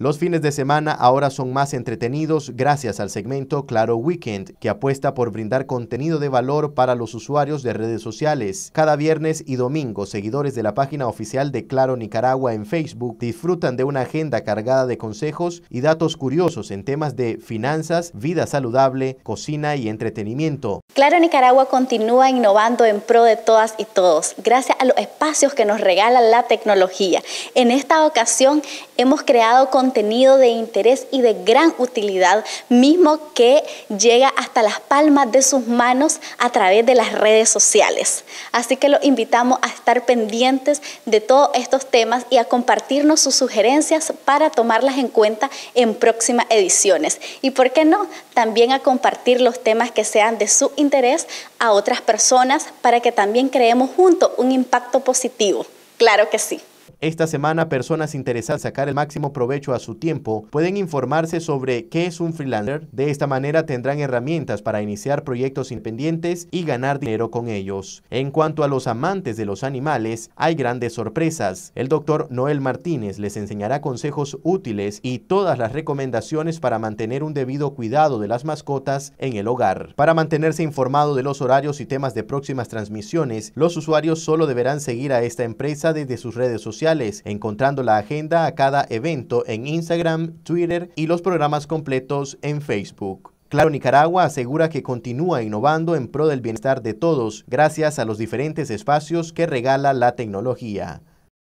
Los fines de semana ahora son más entretenidos gracias al segmento Claro Weekend, que apuesta por brindar contenido de valor para los usuarios de redes sociales. Cada viernes y domingo, seguidores de la página oficial de Claro Nicaragua en Facebook disfrutan de una agenda cargada de consejos y datos curiosos en temas de finanzas, vida saludable, cocina y entretenimiento. Claro Nicaragua continúa innovando en pro de todas y todos, gracias a los espacios que nos regala la tecnología. En esta ocasión hemos creado con contenido de interés y de gran utilidad, mismo que llega hasta las palmas de sus manos a través de las redes sociales. Así que los invitamos a estar pendientes de todos estos temas y a compartirnos sus sugerencias para tomarlas en cuenta en próximas ediciones. Y por qué no, también a compartir los temas que sean de su interés a otras personas para que también creemos juntos un impacto positivo. Claro que sí. Esta semana, personas interesadas en sacar el máximo provecho a su tiempo pueden informarse sobre qué es un freelancer. De esta manera tendrán herramientas para iniciar proyectos independientes y ganar dinero con ellos. En cuanto a los amantes de los animales, hay grandes sorpresas. El doctor Noel Martínez les enseñará consejos útiles y todas las recomendaciones para mantener un debido cuidado de las mascotas en el hogar. Para mantenerse informado de los horarios y temas de próximas transmisiones, los usuarios solo deberán seguir a esta empresa desde sus redes sociales encontrando la agenda a cada evento en Instagram, Twitter y los programas completos en Facebook. Claro Nicaragua asegura que continúa innovando en pro del bienestar de todos gracias a los diferentes espacios que regala la tecnología.